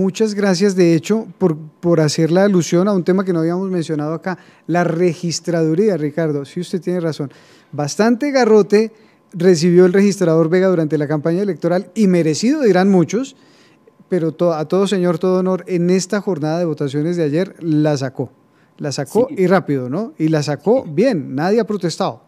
Muchas gracias, de hecho, por, por, hacer la alusión a un tema que no habíamos mencionado acá, la registraduría, Ricardo. Sí, usted tiene razón. Bastante garrote recibió el registrador Vega durante la campaña electoral y merecido, dirán muchos, pero a todo señor, todo honor, en esta jornada de votaciones de ayer la sacó. La sacó y rápido, ¿no? Y la sacó bien, nadie ha protestado.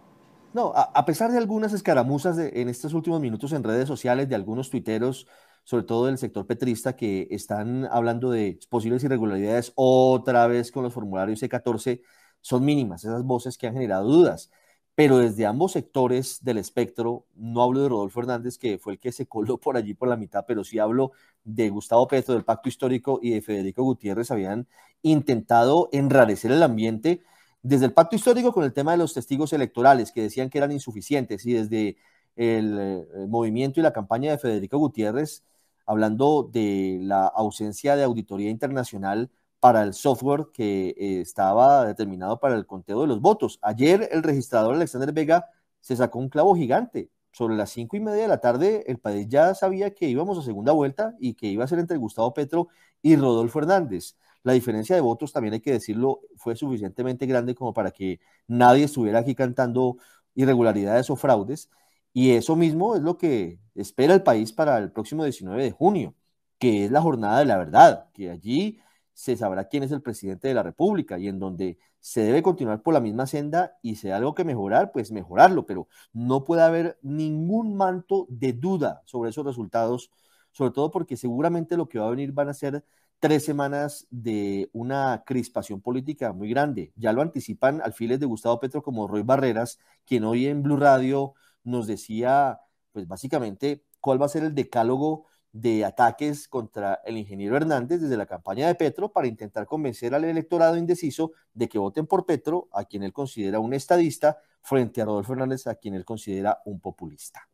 No, a, pesar de algunas escaramuzas en estos últimos minutos en redes sociales de algunos tuiteros, sobre todo del sector petrista, que están hablando de posibles irregularidades otra vez con los formularios e C14, son mínimas, esas voces que han generado dudas. Pero desde ambos sectores del espectro, no hablo de Rodolfo Hernández, que fue el que se coló por allí por la mitad, pero sí hablo de Gustavo Petro, del Pacto Histórico y de Federico Gutiérrez, habían intentado enrarecer el ambiente desde el Pacto Histórico con el tema de los testigos electorales, que decían que eran insuficientes, y desde el eh, movimiento y la campaña de Federico Gutiérrez hablando de la ausencia de auditoría internacional para el software que eh, estaba determinado para el conteo de los votos. Ayer el registrador Alexander Vega se sacó un clavo gigante. Sobre las cinco y media de la tarde, el país ya sabía que íbamos a segunda vuelta y que iba a ser entre Gustavo Petro y Rodolfo Hernández. La diferencia de votos, también hay que decirlo, fue suficientemente grande como para que nadie estuviera aquí cantando irregularidades o fraudes. Y eso mismo es lo que espera el país para el próximo 19 de junio, que es la jornada de la verdad, que allí se sabrá quién es el presidente de la República y en donde se debe continuar por la misma senda y si hay algo que mejorar, pues mejorarlo, pero no puede haber ningún manto de duda sobre esos resultados, sobre todo porque seguramente lo que va a venir van a ser tres semanas de una crispación política muy grande. Ya lo anticipan alfiles de Gustavo Petro como Roy Barreras, quien hoy en Blue Radio nos decía pues básicamente cuál va a ser el decálogo de ataques contra el ingeniero Hernández desde la campaña de Petro para intentar convencer al electorado indeciso de que voten por Petro, a quien él considera un estadista, frente a Rodolfo Hernández, a quien él considera un populista.